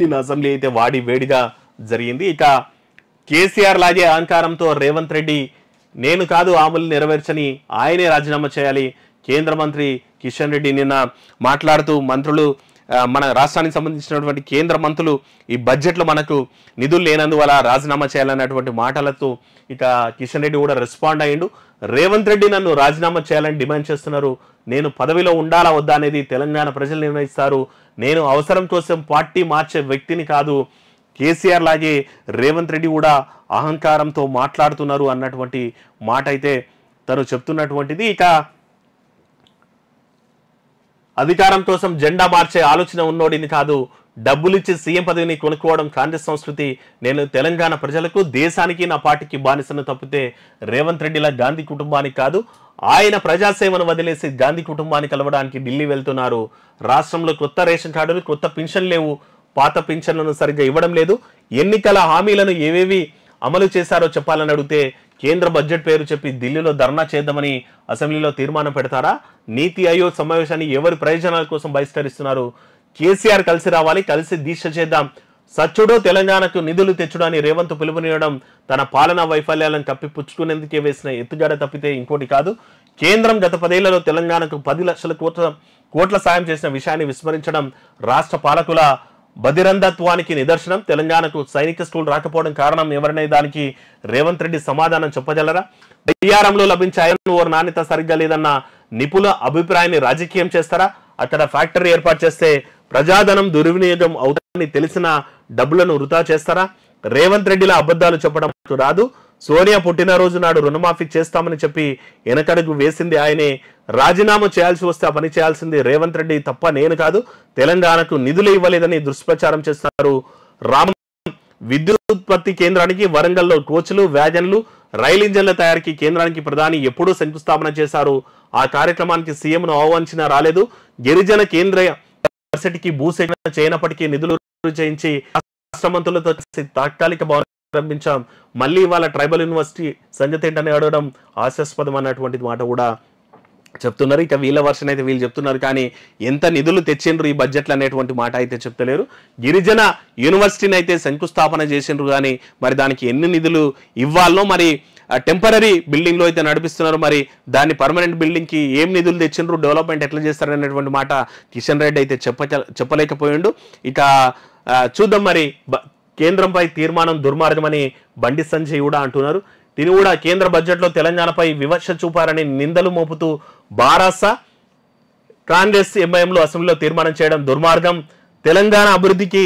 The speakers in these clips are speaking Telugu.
నిన్న అసెంబ్లీ అయితే వాడి వేడిగా జరిగింది ఇక కేసీఆర్ లాగే అహంకారంతో రేవంత్ రెడ్డి నేను కాదు ఆములు నెరవేర్చని ఆయనే రాజీనామా చేయాలి కేంద్ర మంత్రి కిషన్ రెడ్డి నిన్న మాట్లాడుతూ మంత్రులు మన రాష్ట్రానికి సంబంధించినటువంటి కేంద్ర మంత్రులు ఈ బడ్జెట్లో మనకు నిధులు లేనందువల్ల రాజీనామా చేయాలన్నటువంటి మాటలతో ఇక కిషన్ రెడ్డి కూడా రెస్పాండ్ అయ్యిండు రేవంత్ రెడ్డి నన్ను రాజీనామా చేయాలని డిమాండ్ చేస్తున్నారు నేను పదవిలో ఉండాలా వద్దా అనేది తెలంగాణ ప్రజలు నిర్ణయిస్తారు నేను అవసరం కోసం పార్టీ మార్చే వ్యక్తిని కాదు కేసీఆర్ లాగే రేవంత్ రెడ్డి కూడా అహంకారంతో మాట్లాడుతున్నారు అన్నటువంటి మాట అయితే తను చెప్తున్నటువంటిది ఇక అధికారం కోసం జెండా మార్చే ఆలోచన ఉన్నోడిని కాదు డబ్బులిచ్చి సీఎం పదవిని కొనుక్కోవడం కాంగ్రెస్ సంస్కృతి నేను తెలంగాణ ప్రజలకు దేశానికి నా పార్టీకి బానిసను తప్పితే రేవంత్ రెడ్డిలా గాంధీ కుటుంబానికి కాదు ఆయన ప్రజాసేవను వదిలేసి గాంధీ కుటుంబాన్ని కలవడానికి ఢిల్లీ వెళ్తున్నారు రాష్ట్రంలో కొత్త రేషన్ కార్డులు కొత్త పెన్షన్ లేవు పాత పెన్షన్లను సరిగ్గా ఇవ్వడం లేదు ఎన్నికల హామీలను ఏవేవి అమలు చేశారో చెప్పాలని అడిగితే కేంద్ర బడ్జెట్ పేరు చెప్పి ఢిల్లీలో ధర్నా చేద్దామని అసెంబ్లీలో తీర్మానం పెడతారా నీతి ఆయోగ్ సమావేశాన్ని ఎవరి ప్రయోజనాల కోసం బహిష్కరిస్తున్నారు కేసీఆర్ కలిసి రావాలి కలిసి దీక్ష చేద్దాం సచ్చుడో తెలంగాణకు నిధులు తెచ్చుడని రేవంత్ పిలుపునియడం తన పాలనా వైఫల్యాలను పుచ్చుకునేందుకే వేసిన ఎత్తుగడ తప్పితే ఇంకోటి కాదు కేంద్రం గత పదేళ్లలో తెలంగాణకు పది లక్షల కోట్ల కోట్ల సాయం చేసిన విషయాన్ని విస్మరించడం రాష్ట్ర పాలకుల బదిరంధత్వానికి నిదర్శనం తెలంగాణకు సైనిక స్కూల్ రాకపోవడం కారణం ఎవరనే దానికి రేవంత్ రెడ్డి సమాధానం చెప్పగలరా బయ్యారంలో లభించే ఐరన్ ఓర్ నాణ్యత సరిగ్గా లేదన్న నిపుల అభిప్రాయాన్ని రాజకీయం చేస్తారా అక్కడ ఫ్యాక్టరీ ఏర్పాటు చేస్తే ప్రజాధనం దుర్వినియోగం అవుతుందని తెలిసిన డబ్బులను వృధా చేస్తారా రేవంత్ రెడ్డిల అబద్ధాలు చెప్పడం రాదు సోనియా పుట్టినరోజు నాడు రుణమాఫీ చేస్తామని చెప్పి వెనకడుగు వేసింది ఆయనే రాజీనామా చేయాల్సి వస్తే ఆ పని చేయాల్సింది రేవంత్ రెడ్డి తప్ప నేను కాదు తెలంగాణకు నిధులు ఇవ్వలేదని దుష్ప్రచారం చేస్తున్నారు రామ విద్యుత్పత్తి కేంద్రానికి వరంగల్లో కోచ్లు వ్యాగన్లు రైలు ఇంజన్ల తయారీకి కేంద్రానికి ప్రధాని ఎప్పుడూ శంకుస్థాపన చేశారు ఆ కార్యక్రమానికి సీఎంను ఆహ్వానించినా రాలేదు గిరిజన కేంద్ర యూనివర్సిటీకి భూసేకరణ చేయనప్పటికీ నిధులు చేయించి రాష్ట్ర మంత్రులతో తాత్కాలిక భవనం ప్రారంభించాం మళ్ళీ ఇవాళ ట్రైబల్ యూనివర్సిటీ సంగతి ఏంటని అడగడం హాస్యాస్పదం అన్నటువంటిది మాట కూడా చెప్తున్నారు ఇక వీళ్ళ వర్షన్ అయితే వీళ్ళు చెప్తున్నారు కానీ ఎంత నిధులు తెచ్చిండ్రు ఈ బడ్జెట్లు అనేటువంటి మాట అయితే చెప్తలేరు గిరిజన యూనివర్సిటీని అయితే శంకుస్థాపన చేసిండ్రు కానీ మరి దానికి ఎన్ని నిధులు ఇవ్వాలనో మరి టెంపరీ బిల్డింగ్లో అయితే నడిపిస్తున్నారు మరి దాన్ని పర్మనెంట్ బిల్డింగ్కి ఏం నిధులు తెచ్చిండ్రు డెవలప్మెంట్ ఎట్లా చేస్తారు అనేటువంటి మాట కిషన్ రెడ్డి అయితే చెప్ప చెప్పలేకపోయిండు ఇక చూద్దాం మరి కేంద్రంపై తీర్మానం దుర్మార్గమని బండి సంజయ్ కూడా అంటున్నారు తిని కూడా కేంద్ర బడ్జెట్లో తెలంగాణపై వివక్ష చూపారని నిందలు మోపుతూ బారాస కాంగ్రెస్ ఎంఐఎంలు అసెంబ్లీలో తీర్మానం చేయడం దుర్మార్గం తెలంగాణ అభివృద్ధికి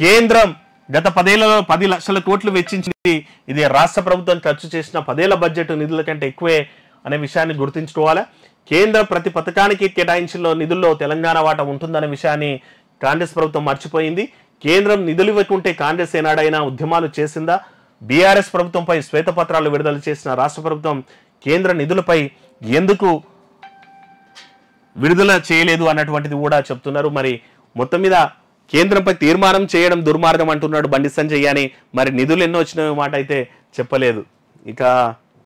కేంద్రం గత పదేళ్లలో పది లక్షల కోట్లు వెచ్చించింది ఇది రాష్ట్ర ప్రభుత్వం ఖర్చు చేసిన పదేళ్ల బడ్జెట్ నిధుల కంటే ఎక్కువే అనే విషయాన్ని గుర్తించుకోవాలి కేంద్ర ప్రతి పథకానికి కేటాయించిన నిధుల్లో తెలంగాణ వాటా ఉంటుందనే విషయాన్ని కాంగ్రెస్ ప్రభుత్వం మర్చిపోయింది కేంద్రం నిధులు ఇవ్వకుంటే కాంగ్రెస్ ఏనాడైనా ఉద్యమాలు చేసిందా బీఆర్ఎస్ ప్రభుత్వంపై శ్వేతపత్రాలు విడుదల చేసిన రాష్ట్ర ప్రభుత్వం కేంద్ర నిధులపై ఎందుకు విడుదల చేయలేదు అన్నటువంటిది కూడా చెప్తున్నారు మరి మొత్తం మీద కేంద్రంపై తీర్మానం చేయడం దుర్మార్గం అంటున్నాడు బండి సంజయ్ అని మరి నిధులు ఎన్నో వచ్చినవి మాట అయితే చెప్పలేదు ఇక